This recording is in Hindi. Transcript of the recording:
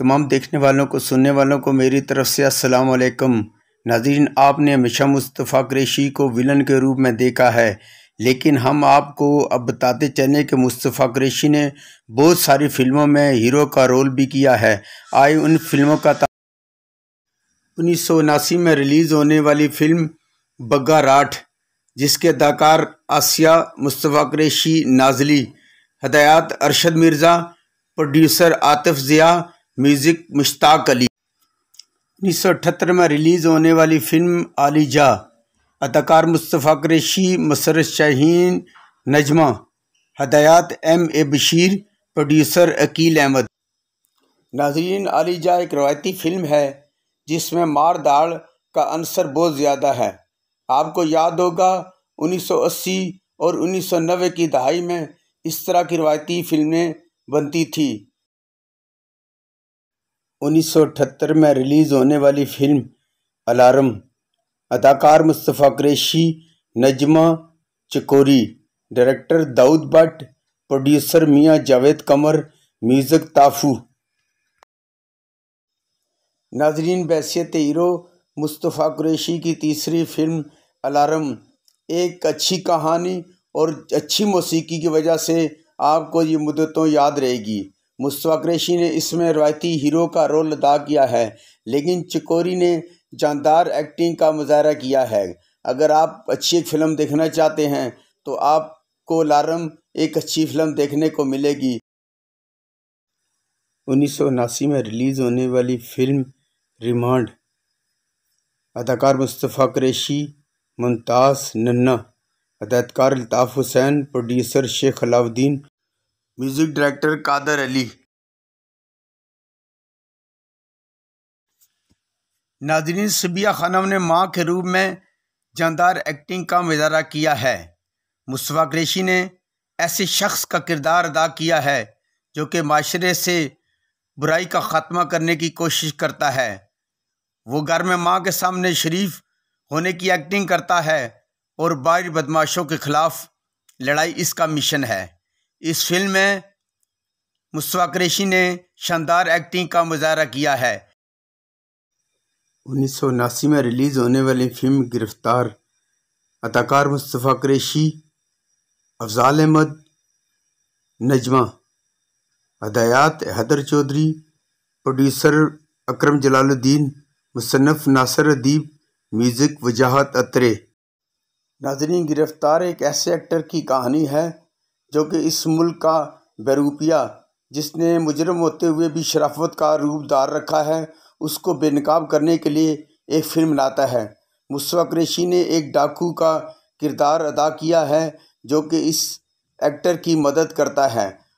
तमाम देखने वालों को सुनने वालों को मेरी तरफ से अस्सलाम वालेकुम नाजीन आपने हमेशा मुस्तफ़ा क्रेशी को विलन के रूप में देखा है लेकिन हम आपको अब बताते चलें कि मुस्तफ़ा क्रेशी ने बहुत सारी फिल्मों में हीरो का रोल भी किया है आए उन फिल्मों का उन्नीस सौ उनासी में रिलीज़ होने वाली फिल्म बग्गा राठ जिसके अदाकार आसिया मुस्तफ़ा क्रेशी नाजली हदायत अरशद मिर्ज़ा प्रोड्यूसर आतिफ ज़िया म्यूज़िक मुश्ताक अली उन्नीस सौ अठहत्तर में रिलीज़ होने वाली फ़िल्म आली जा अदाकार मुस्तफ़ा क्रेशी मसर Shaheen Najma Hidayat M A Bashir producer Aqeel Ahmed नाजरीन आली जा एक रवायती फ़िल्म है जिसमें मार दाड़ का अंसर बहुत ज़्यादा है आपको याद होगा 1980 और 1990 की दहाई में इस तरह की रवायती फ़िल्में बनती थी 1978 में रिलीज़ होने वाली फ़िल्म अलार्म अदाकार Mustafa Qureshi Najma Chakori director Daud Bhatt producer Mian Javed Qamar music Tafu नाजरीन बैसीत हीरो मुस्तफ़ा क्रेशी की तीसरी फिल्म अलार्म एक अच्छी कहानी और अच्छी मौसीकी की वजह से आपको ये मुद्दतों याद रहेगी मुस्तवा क्रेशी ने इसमें रवायती हीरो का रोल अदा किया है लेकिन चिकोरी ने जानदार एक्टिंग का मुजाहरा किया है अगर आप अच्छी एक फ़िल्म देखना चाहते हैं तो आपको लारम एक अच्छी फ़िल्म देखने को मिलेगी उन्नीस सौ उनासी में रिलीज़ होने वाली फ़िल्म रिमांड अदाकार मुस्तफ़ा क्रेशी मुमताज़ नन्ना अदायतकार Altaf Hussain producer Sheikh Alauddin music director Qadir Ali नाजरीन सबिया खानम ने माँ के रूप में जानदार एक्टिंग का मजारा किया है मुस्तफ़ा क्रेशी ने ऐसे शख्स का किरदार अदा किया है जो कि माशरे से बुराई का ख़ात्मा करने की कोशिश करता है वो घर में माँ के सामने शरीफ होने की एक्टिंग करता है और बाहर बदमाशों के ख़िलाफ़ लड़ाई इसका मिशन है इस फिल्म में मुस्तफ़ा कुरैशी ने शानदार एक्टिंग का मुजाहरा किया है उन्नीस सौ उनासी में रिलीज़ होने वाली फिल्म गिरफ्तार अदाकार मुस्तफ़ा कुरैशी अफजाल अहमद नजमा हदयात हैदर चौधरी प्रोड्यूसर अकरम जलालुद्दीन मुसनफ़ नासर अदीब म्यूज़िक वजाहत अतरे नाजरीन गिरफ़्तार एक ऐसे एक्टर की कहानी है जो कि इस मुल्क का बैरूपिया जिसने मुजरम होते हुए भी शराफ़त का रूप दार रखा है उसको बेनकाब करने के लिए एक फ़िल्म लाता है मुस्वा कुरैशी ने एक डाकू का किरदार अदा किया है जो कि इस एक्टर की मदद करता है